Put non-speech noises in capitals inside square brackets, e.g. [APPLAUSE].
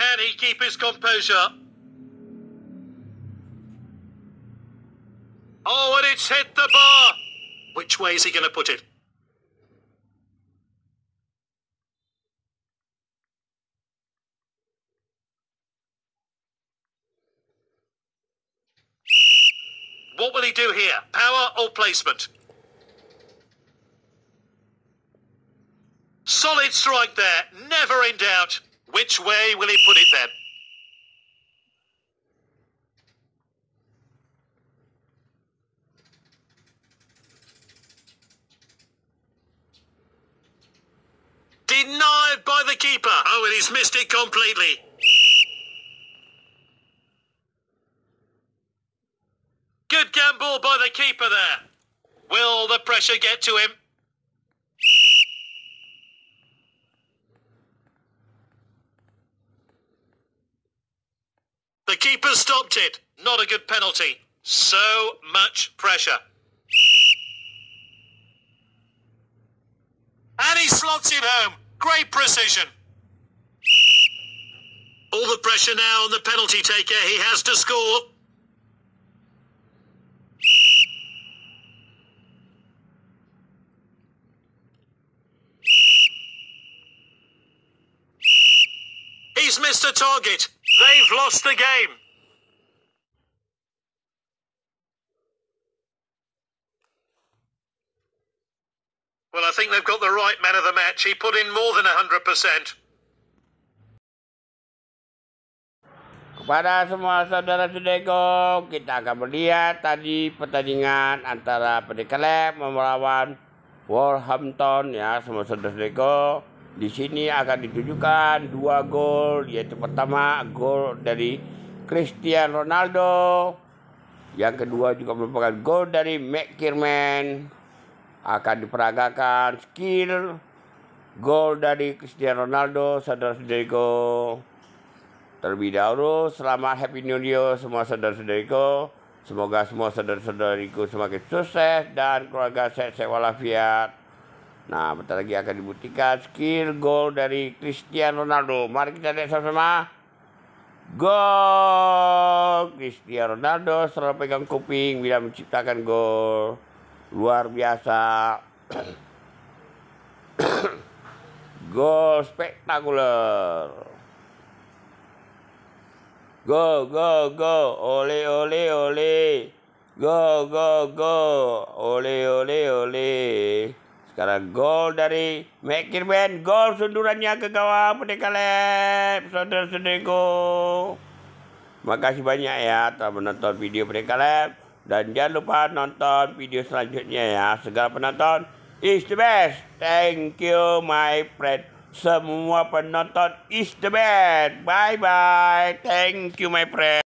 Can he keep his composure? Oh, and it's hit the bar! Which way is he going to put it? What will he do here? Power or placement? Solid strike there, never in doubt. Which way will he put it then? Denied by the keeper. Oh, and he's missed it completely. Good gamble by the keeper there. Will the pressure get to him? The keeper stopped it. Not a good penalty. So much pressure. And he slots it home. Great precision. All the pressure now on the penalty taker. He has to score. He's missed a target. They've lost the game. Well, I think they've got the right man of the match. He put in more than 100%. Kepada semua saudara Sudeko, kita akan melihat tadi pertandingan antara Pedikaleb melawan Wolverhampton ya, semua saudara Sudeko. Di sini akan ditujukan dua gol, yaitu pertama gol dari Cristiano Ronaldo, yang kedua juga merupakan gol dari McKirman. Akan diperagakan skill gol dari Cristiano Ronaldo, saudara-saudariku. Terlebih dahulu, selamat Happy New Year semua saudara-saudariku. Semoga semua saudara-saudariku semakin sukses dan keluarga sehat walafiat. Nah, bentar lagi akan dibuktikan skill gol dari Cristiano Ronaldo. Mari kita lihat sama-sama. Gol! Cristiano Ronaldo setelah pegang kuping bila menciptakan gol. Luar biasa. [COUGHS] gol spektakuler. Go, go, go. Ole, ole, ole. Go, go, go. Ole, ole, ole. Sekarang gol dari McKirben. Gol sundurannya ke gawang Putih Kaleb. Saudara-saudariku. Makasih banyak ya telah menonton video Putih Kaleb. Dan jangan lupa nonton video selanjutnya ya. Segala penonton is the best. Thank you my friend. Semua penonton is the best. Bye-bye. Thank you my friend.